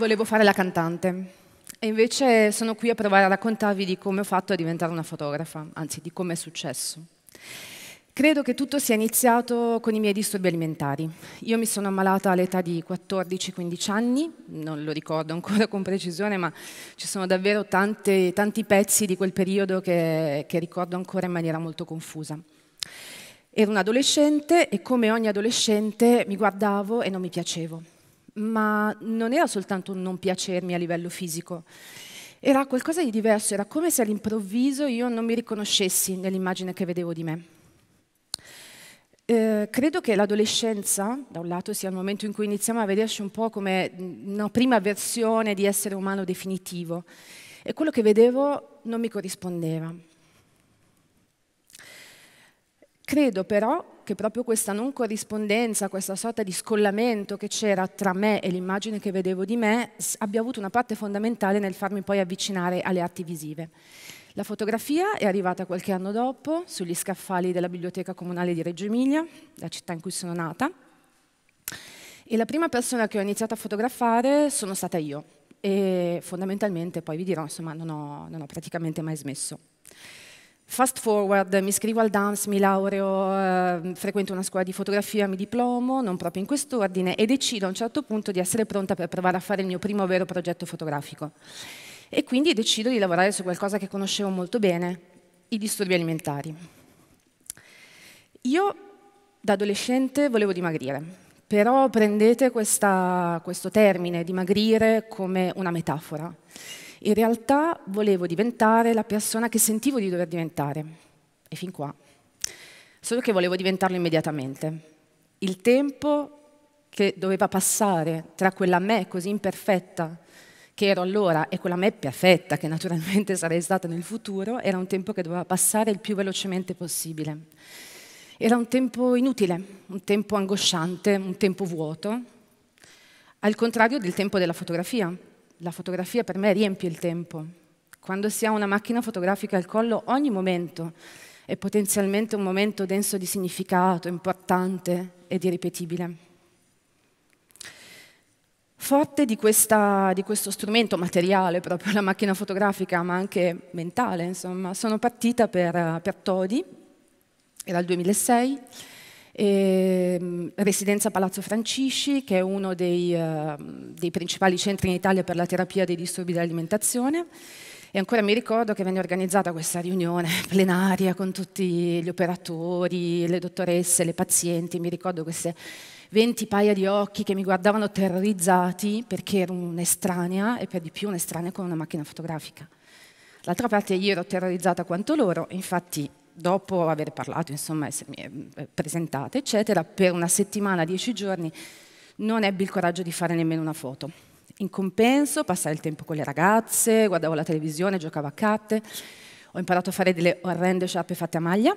volevo fare la cantante e invece sono qui a provare a raccontarvi di come ho fatto a diventare una fotografa, anzi di come è successo. Credo che tutto sia iniziato con i miei disturbi alimentari. Io mi sono ammalata all'età di 14-15 anni, non lo ricordo ancora con precisione, ma ci sono davvero tante, tanti pezzi di quel periodo che, che ricordo ancora in maniera molto confusa. Ero un adolescente e come ogni adolescente mi guardavo e non mi piacevo ma non era soltanto un non piacermi a livello fisico, era qualcosa di diverso, era come se all'improvviso io non mi riconoscessi nell'immagine che vedevo di me. Eh, credo che l'adolescenza, da un lato, sia il momento in cui iniziamo a vederci un po' come una prima versione di essere umano definitivo e quello che vedevo non mi corrispondeva. Credo però che proprio questa non corrispondenza, questa sorta di scollamento che c'era tra me e l'immagine che vedevo di me, abbia avuto una parte fondamentale nel farmi poi avvicinare alle arti visive. La fotografia è arrivata qualche anno dopo sugli scaffali della Biblioteca Comunale di Reggio Emilia, la città in cui sono nata, e la prima persona che ho iniziato a fotografare sono stata io e fondamentalmente poi vi dirò, insomma, non ho, non ho praticamente mai smesso. Fast forward, mi iscrivo al dance, mi laureo, eh, frequento una scuola di fotografia, mi diplomo, non proprio in quest'ordine, e decido a un certo punto di essere pronta per provare a fare il mio primo vero progetto fotografico. E quindi decido di lavorare su qualcosa che conoscevo molto bene, i disturbi alimentari. Io da adolescente volevo dimagrire, però prendete questa, questo termine, dimagrire, come una metafora. In realtà volevo diventare la persona che sentivo di dover diventare. E fin qua. Solo che volevo diventarlo immediatamente. Il tempo che doveva passare tra quella me così imperfetta che ero allora e quella me perfetta che naturalmente sarei stata nel futuro era un tempo che doveva passare il più velocemente possibile. Era un tempo inutile, un tempo angosciante, un tempo vuoto, al contrario del tempo della fotografia, la fotografia per me riempie il tempo. Quando si ha una macchina fotografica al collo, ogni momento è potenzialmente un momento denso di significato, importante ed irripetibile. Forte di, questa, di, questo strumento materiale, proprio la macchina fotografica, ma anche mentale, insomma, sono partita per, per Todi, era il 2006, e, ehm, Residenza Palazzo Francisci, che è uno dei, ehm, dei principali centri in Italia per la terapia dei disturbi dell'alimentazione. E ancora mi ricordo che venne organizzata questa riunione plenaria con tutti gli operatori, le dottoresse, le pazienti. Mi ricordo queste 20 paia di occhi che mi guardavano terrorizzati perché ero un'estranea e per di più un'estranea con una macchina fotografica. D'altra parte io ero terrorizzata quanto loro, infatti dopo aver parlato, insomma, essermi eh, presentata, eccetera, per una settimana, dieci giorni, non ebbi il coraggio di fare nemmeno una foto. In compenso passare il tempo con le ragazze, guardavo la televisione, giocavo a carte, ho imparato a fare delle orrende sciarpe fatte a maglia,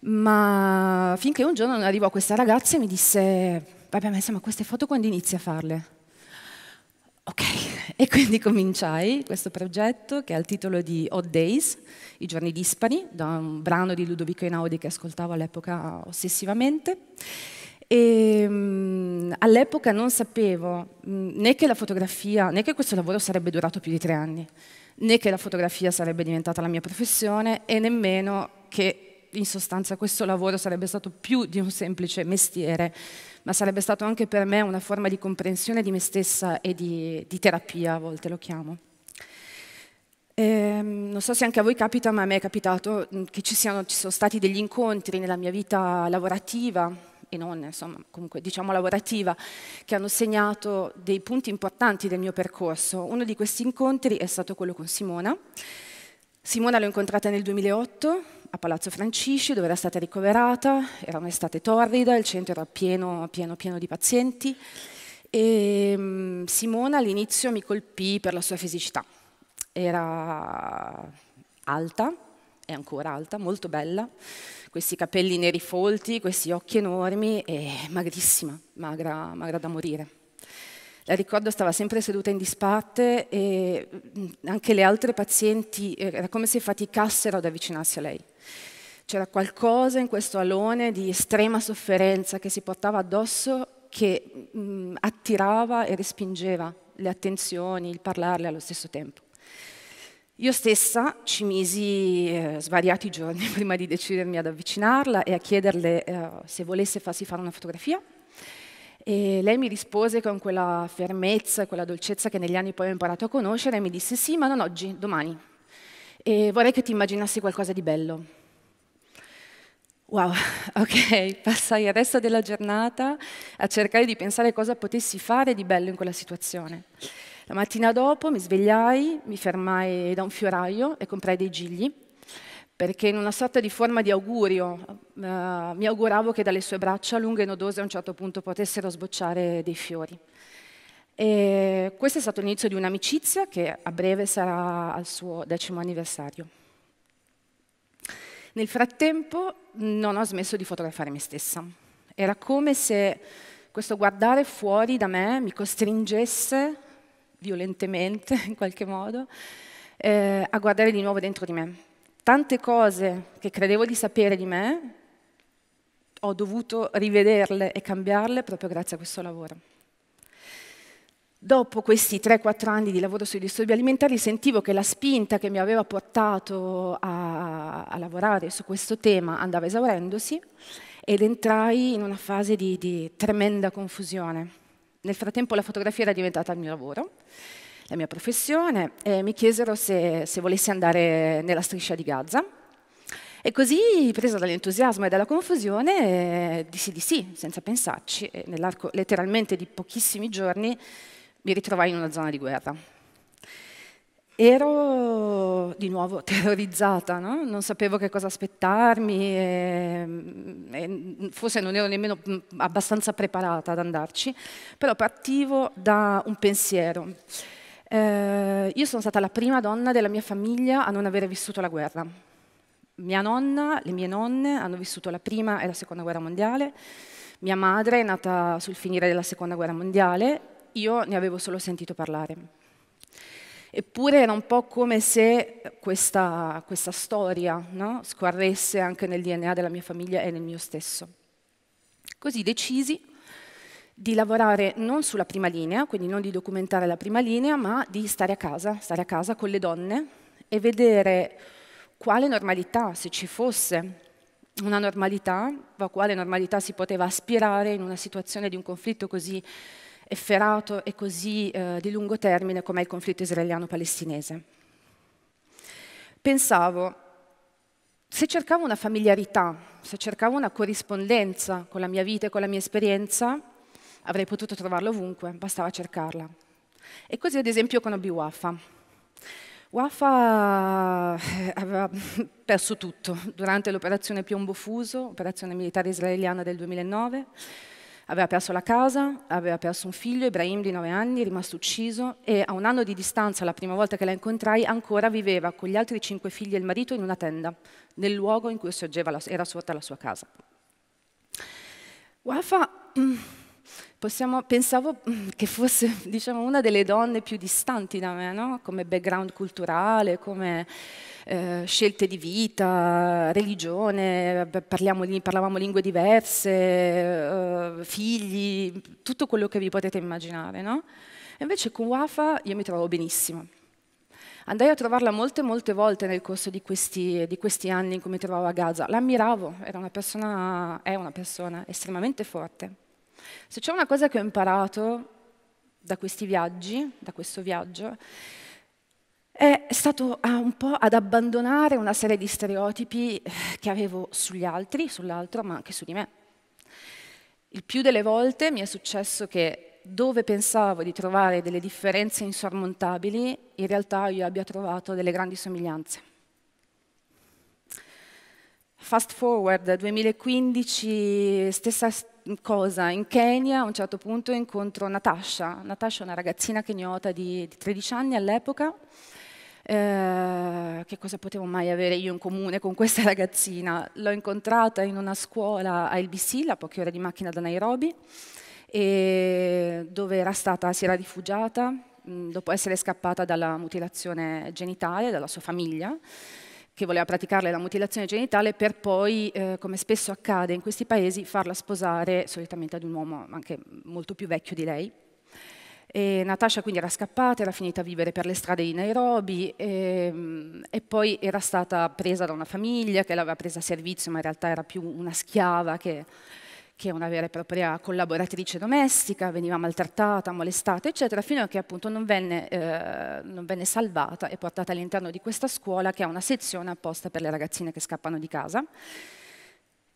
ma finché un giorno non arrivò questa ragazza e mi disse, vabbè, ma queste foto quando inizi a farle? Ok, E quindi cominciai questo progetto che ha il titolo di Odd Days, i giorni dispari, da un brano di Ludovico Einaudi che ascoltavo all'epoca ossessivamente. E, um, all'epoca non sapevo mh, mm, né che la fotografia, né che questo lavoro sarebbe durato più di tre anni, né che la fotografia sarebbe diventata la mia professione e nemmeno che in sostanza questo lavoro sarebbe stato più di un semplice mestiere, ma sarebbe stato anche per me una forma di comprensione di me stessa e di, di terapia, a volte lo chiamo. Eh, non so se anche a voi capita, ma a me è capitato mm, che ci, siano, ci sono stati degli incontri nella mia vita lavorativa, e non, insomma, comunque diciamo lavorativa, che hanno segnato dei punti importanti del mio percorso. Uno di questi incontri è stato quello con Simona. Simona l'ho incontrata nel 2008, a Palazzo Francisci dove era stata ricoverata, era un'estate torrida, il centro era pieno, pieno, pieno di pazienti e ehm, Simona all'inizio mi colpì per la sua fisicità, era alta, è ancora alta, molto bella, questi capelli neri folti, questi occhi enormi e magrissima, magra, magra da morire. La ricordo stava sempre seduta in disparte e anche le altre pazienti eh, era come se faticassero ad avvicinarsi a lei. C'era qualcosa in questo alone di estrema sofferenza che si portava addosso che mh, attirava e respingeva le attenzioni, il parlarle allo stesso tempo. Io stessa ci misi eh, svariati giorni prima di decidermi ad avvicinarla e a chiederle eh, se volesse farsi fare una fotografia e lei mi rispose con quella fermezza, quella dolcezza che negli anni poi ho imparato a conoscere e mi disse sì, ma non oggi, domani. E vorrei che ti immaginassi qualcosa di bello. Wow, ok, passai il resto della giornata a cercare di pensare cosa potessi fare di bello in quella situazione. La mattina dopo mi svegliai, mi fermai da un fioraio e comprai dei gigli perché in una sorta di forma di augurio eh, mi auguravo che dalle sue braccia lunghe e nodose a un certo punto potessero sbocciare dei fiori. E questo è stato l'inizio di un'amicizia che a breve sarà al suo decimo anniversario. Nel frattempo non ho smesso di fotografare me stessa. Era come se questo guardare fuori da me mi costringesse violentemente in qualche modo eh, a guardare di nuovo dentro di me tante cose che credevo di sapere di me, ho dovuto rivederle e cambiarle proprio grazie a questo lavoro. Dopo questi 3-4 anni di lavoro sui disturbi alimentari sentivo che la spinta che mi aveva portato a, a lavorare su questo tema andava esaurendosi ed entrai in una fase di, di tremenda confusione. Nel frattempo la fotografia era diventata il mio lavoro la mia professione, e mi chiesero se, se volessi andare nella striscia di Gaza. E così, presa dall'entusiasmo e dalla confusione, eh, dissi di sì, senza pensarci, e nell'arco letteralmente di pochissimi giorni mi ritrovai in una zona di guerra. Ero di nuovo terrorizzata, no? non sapevo che cosa aspettarmi, e, e forse non ero nemmeno abbastanza preparata ad andarci, però partivo da un pensiero eh, io sono stata la prima donna della mia famiglia a non avere vissuto la guerra. Mia nonna, le mie nonne hanno vissuto la prima e la seconda guerra mondiale, mia madre è nata sul finire della seconda guerra mondiale, io ne avevo solo sentito parlare. Eppure era un po' come se questa, questa storia no, scorresse anche nel DNA della mia famiglia e nel mio stesso. Così decisi di lavorare non sulla prima linea, quindi non di documentare la prima linea, ma di stare a casa, stare a casa con le donne e vedere quale normalità, se ci fosse una normalità, a quale normalità si poteva aspirare in una situazione di un conflitto così efferato e così eh, di lungo termine come è il conflitto israeliano-palestinese. Pensavo, se cercavo una familiarità, se cercavo una corrispondenza con la mia vita e con la mia esperienza, avrei potuto trovarla ovunque, bastava cercarla. E così ad esempio conobbi Wafa. Wafa eh, aveva perso tutto durante l'operazione Piombo Fuso, operazione militare israeliana del 2009. Aveva perso la casa, aveva perso un figlio, Ibrahim di 9 anni, rimasto ucciso e a un anno di distanza, la prima volta che la incontrai, ancora viveva con gli altri cinque figli e il marito in una tenda, nel luogo in cui la, era sorta la sua casa. Wafa Possiamo, pensavo che fosse diciamo, una delle donne più distanti da me, no? come background culturale, come eh, scelte di vita, religione, parlavamo lingue diverse, eh, figli, tutto quello che vi potete immaginare. No? Invece con Wafa io mi trovo benissimo. Andai a trovarla molte, molte volte nel corso di questi, di questi anni in cui mi trovavo a Gaza. L'ammiravo, una persona, è una persona estremamente forte se c'è una cosa che ho imparato da questi viaggi, da questo viaggio, è stato ah, un po' ad abbandonare una serie di stereotipi eh, che avevo sugli altri, sull'altro, ma anche su di me. Il più delle volte mi è successo che dove pensavo di trovare delle differenze insormontabili, in realtà io abbia trovato delle grandi somiglianze. Fast forward 2015, stessa cosa, in Kenya a un certo punto incontro Natasha, Natasha è una ragazzina kenyota di, di 13 anni all'epoca, eh, che cosa potevo mai avere io in comune con questa ragazzina? L'ho incontrata in una scuola a Elbisilla, a poche ore di macchina da Nairobi, dove era stata, si era rifugiata mh, mm, dopo essere scappata dalla mutilazione genitale dalla sua famiglia che voleva praticarle la mutilazione genitale per poi, eh, come spesso accade in questi paesi, farla sposare solitamente ad un uomo anche molto più vecchio di lei. E Natasha quindi era scappata, era finita a vivere per le strade di Nairobi e, ehm, e poi era stata presa da una famiglia che l'aveva presa a servizio, ma in realtà era più una schiava che che è una vera e propria collaboratrice domestica, veniva maltrattata, molestata, eccetera, fino a che appunto non venne, eh, non venne salvata e portata all'interno di questa scuola che ha una sezione apposta per le ragazzine che scappano di casa.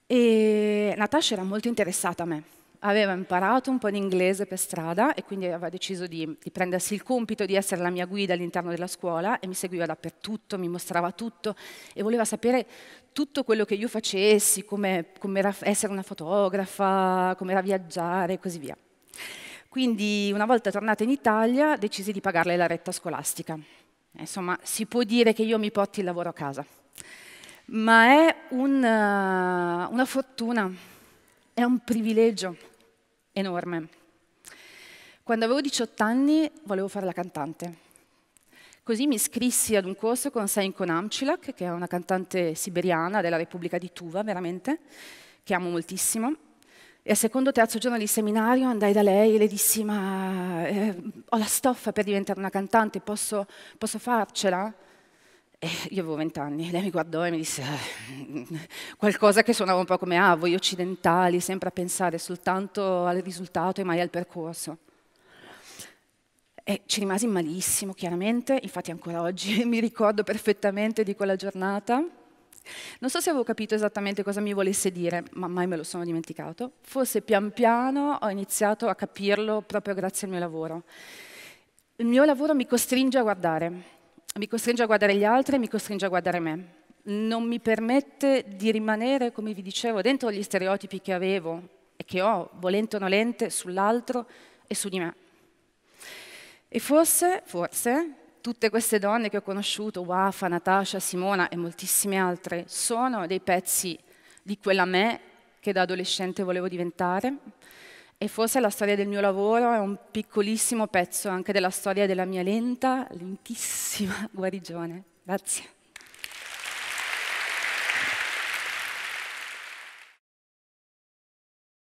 E Natasha era molto interessata a me, aveva imparato un po' di inglese per strada e quindi aveva deciso di, di prendersi il compito di essere la mia guida all'interno della scuola e mi seguiva dappertutto, mi mostrava tutto e voleva sapere tutto quello che io facessi, come, come era essere una fotografa, come era viaggiare e così via. Quindi una volta tornata in Italia decisi di pagarle la retta scolastica. Insomma, si può dire che io mi porti il lavoro a casa, ma è un, una fortuna, è un privilegio enorme. Quando avevo 18 anni volevo fare la cantante. Così mi iscrissi ad un corso con Seinko Namcilak, che è una cantante siberiana della Repubblica di Tuva, veramente, che amo moltissimo. E al secondo o terzo giorno di seminario andai da lei e le dissi, ma eh, ho la stoffa per diventare una cantante, posso, posso farcela? E eh, io avevo vent'anni, lei mi guardò e mi disse eh, qualcosa che suonava un po' come ah, voi occidentali, sempre a pensare soltanto al risultato e mai al percorso. E ci rimasi malissimo, chiaramente, infatti ancora oggi mi ricordo perfettamente di quella giornata. Non so se avevo capito esattamente cosa mi volesse dire, ma mai me lo sono dimenticato. Forse pian piano ho iniziato a capirlo proprio grazie al mio lavoro. Il mio lavoro mi costringe a guardare mi costringe a guardare gli altri e mi costringe a guardare me. Non mi permette di rimanere, come vi dicevo, dentro gli stereotipi che avevo e che ho, volente o nolente, sull'altro e su di me. E forse, forse, tutte queste donne che ho conosciuto, Wafa, Natasha, Simona e moltissime altre, sono dei pezzi di quella me che da adolescente volevo diventare, e forse la storia del mio lavoro è un piccolissimo pezzo anche della storia della mia lenta, lentissima guarigione. Grazie.